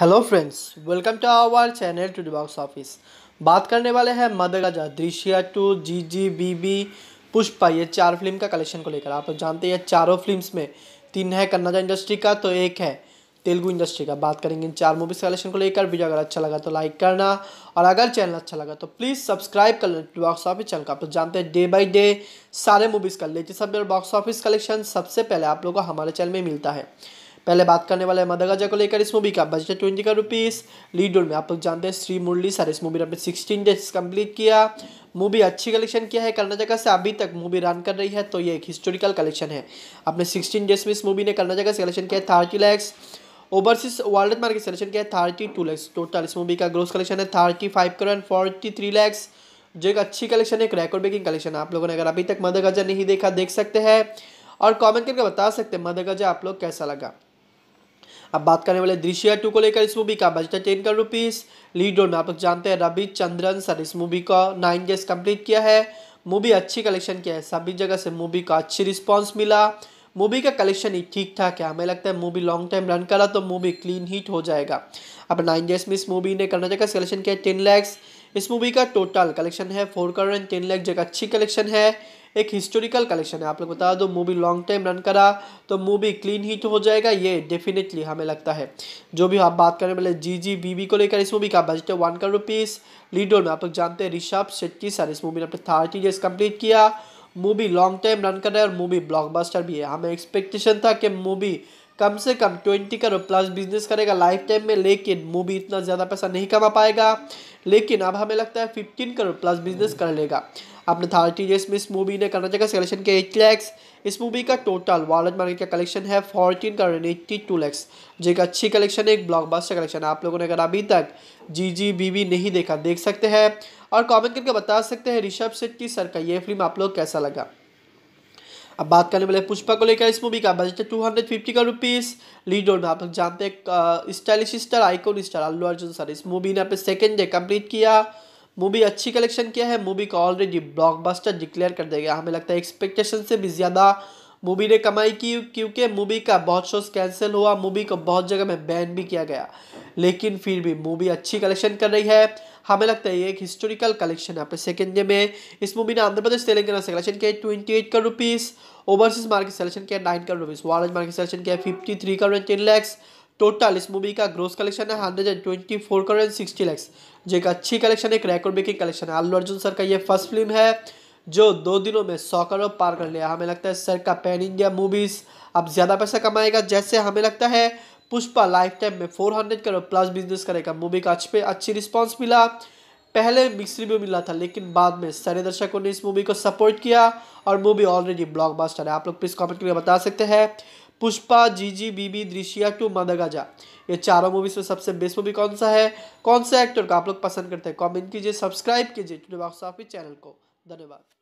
hello friends welcome to our channel to box office बात करने वाले हैं Raja Drishya two G G B B Pushpa ये चार फिल्म का कलेक्शन को लेकर आप जानते हैं चारों फिल्म्स में तीन है कन्नाजा इंडस्ट्री का तो एक है तेलुगु इंडस्ट्री का बात करेंगे इन चार मूवीज़ कलेक्शन को लेकर वीडियो अगर अच्छा लगा तो लाइक करना और अगर चैनल अच्छा लगा तो प्लीज़ सब्सक्राइब कर लेना बॉक्स ऑफिस चैनल का आप जानते हैं डे बाई डे सारे मूवीज़ का latest update box office collection सबसे पहले आप लोगों को हमारे चैनल में मिलता है पहले बात करने वाले हैं गजा को लेकर इस मूवी का बजट ट्वेंटी का रुपीस लीड रोल में आप लोग जानते हैं श्री मुरली सर इस मूवी ने अपने सिक्सटीन डेज कंप्लीट किया मूवी अच्छी कलेक्शन किया है कर्नाटका से अभी तक मूवी रन कर रही है तो ये एक हिस्टोरिकल कलेक्शन है अपने सिक्सटीन डेज में इस मूवी ने कर्नाटका से कलेक्शन किया है thirty lakhs overseas world market selection किया है थर्टी टू लैक्स टोटल इस मूवी का ग्रोस कलेक्शन है thirty five crore forty three lakhs जो एक अच्छी कलेक्शन है एक रेकॉर्ड ब्रेकिंग कलेक्शन आप लोगों ने अगर अभी तक मदर गजा नहीं देखा देख सकते हैं और कमेंट करके बता सकते हैं मदर गजा आप लोग कैसा लगा अब बात करने वाले दृश्य टू को लेकर इस मूवी का बजट है ten crore rupees lead role में आप लोग जानते हैं रवि चंद्रन सर इस मूवी का नाइन डेज कंप्लीट किया है मूवी अच्छी कलेक्शन किया है सभी जगह से मूवी का अच्छी रिस्पॉन्स मिला मूवी का कलेक्शन ही ठीक ठाक है हमें लगता है मूवी लॉन्ग टाइम रन करा तो मूवी क्लीन हिट हो जाएगा अब नाइन डेज में इस मूवी ने कर्नाटक का कलेक्शन किया है टेन लैक्स इस मूवी का टोटल कलेक्शन है four crore and ten lakhs जगह अच्छी कलेक्शन है एक हिस्टोरिकल कलेक्शन है आप लोग बता दो मूवी लॉन्ग टाइम रन करा तो मूवी क्लीन हिट हो जाएगा ये डेफिनेटली हमें लगता है जो भी आप बात करें मतलब जी जी बीबी को लेकर इस मूवी का बजट है वन करोड़ रुपीज़ लीडो में आप लोग जानते हैं ऋषभ शेट्टी सर इस मूवी ने अपने थर्टी डेज कम्प्लीट किया मूवी लॉन्ग टाइम रन कर रहा है और मूवी ब्लॉकबस्टर भी है हमें एक्सपेक्टेशन था कि मूवी कम से कम ट्वेंटी करोड़ प्लस बिजनेस करेगा लाइफ टाइम में लेकिन मूवी इतना ज़्यादा पैसा नहीं कमा पाएगा लेकिन अब हमें लगता है फिफ्टीन करोड़ प्लस बिजनेस कर लेगा अपने थर्टी डेज में इस मूवी ने करना चाहिए कलेक्शन के एट लैक्स इस मूवी का टोटल वॉलेट मार्केट का कलेक्शन है fourteen crore eighty two lakhs जो एक अच्छी कलेक्शन है एक ब्लॉकबस्टर कलेक्शन है आप लोगों ने अगर अभी तक जी जी बी बी नहीं देखा देख सकते हैं और कमेंट करके बता सकते हैं ऋषभ शेट्टी सर का ये फिल्म आप लोग कैसा लगा अब बात करने वाले पुष्पा को लेकर इस मूवी का बजट है टू हंड्रेड फिफ्टी का रुपीज़ लीड रोल में आप लोग जानते हैं stylish star icon star Allu Arjun sir इस मूवी ने अपने सेकेंड डे कंप्लीट किया मूवी अच्छी कलेक्शन किया है मूवी को ऑलरेडी ब्लॉकबस्टर डिक्लेयर कर देगा हमें लगता है एक्सपेक्टेशन से भी ज़्यादा मूवी ने कमाई की क्योंकि मूवी का बहुत शोज कैंसिल हुआ मूवी को बहुत जगह में बैन भी किया गया लेकिन फिर भी मूवी अच्छी कलेक्शन कर रही है हमें लगता है ये एक हिस्टोरिकल कलेक्शन है अपने सेकेंड डे में इस मूवी ने आंध्र प्रदेश तेलंगाना से कलेक्शन किया twenty eight crore rupees overseas market selection किया नाइन करोड़ रुपीज़ वारज मार्केट सेलेक्शन किया fifty three crore ten lakhs total इस मूवी का ग्रोस कलेक्शन है hundred and twenty four crore and sixty lakhs जो एक अच्छी कलेक्शन एक रेकॉर्ड ब्रेकिंग कलेक्शन है अल्लू अर्जुन सर का ये फर्स्ट फिल्म है जो दो दिनों में सौ करोड़ पार कर लिया हमें लगता है सर का पैन इंडिया मूवीज़ अब ज़्यादा पैसा कमाएगा जैसे हमें लगता है पुष्पा लाइफ टाइम में 400 करोड़ प्लस बिजनेस करेगा मूवी का अच्छे अच्छी रिस्पॉन्स मिला पहले मिक्स रिव्यू मिला था लेकिन बाद में सारे दर्शकों ने इस मूवी को सपोर्ट किया और मूवी ऑलरेडी ब्लॉकबस्टर है आप लोग प्लीज़ कमेंट करके बता सकते हैं पुष्पा जी जी बीबी दृशिया टू मदगाजा ये चारों मूवीज में सबसे बेस्ट मूवी कौन सा है कौन सा एक्टर का आप लोग पसंद करते हैं कमेंट कीजिए सब्सक्राइब कीजिए टू बॉक्स ऑफिस चैनल को धन्यवाद